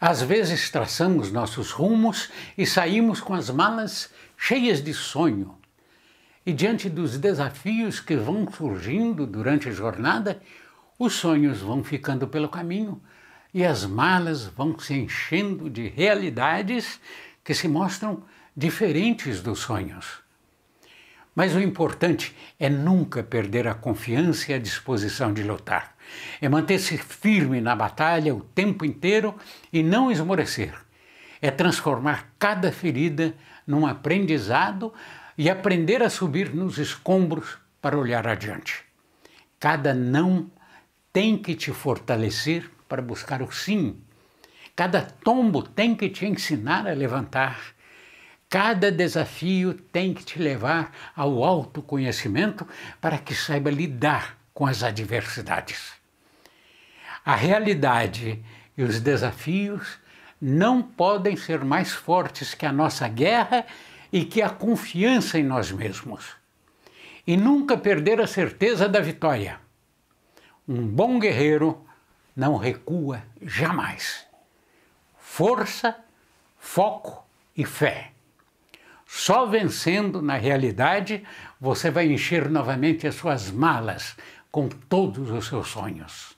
Às vezes traçamos nossos rumos e saímos com as malas cheias de sonho. E diante dos desafios que vão surgindo durante a jornada, os sonhos vão ficando pelo caminho e as malas vão se enchendo de realidades que se mostram diferentes dos sonhos. Mas o importante é nunca perder a confiança e a disposição de lutar. É manter-se firme na batalha o tempo inteiro e não esmorecer. É transformar cada ferida num aprendizado e aprender a subir nos escombros para olhar adiante. Cada não tem que te fortalecer para buscar o sim. Cada tombo tem que te ensinar a levantar Cada desafio tem que te levar ao autoconhecimento para que saiba lidar com as adversidades. A realidade e os desafios não podem ser mais fortes que a nossa guerra e que a confiança em nós mesmos. E nunca perder a certeza da vitória. Um bom guerreiro não recua jamais. Força, foco e fé. Só vencendo na realidade você vai encher novamente as suas malas com todos os seus sonhos.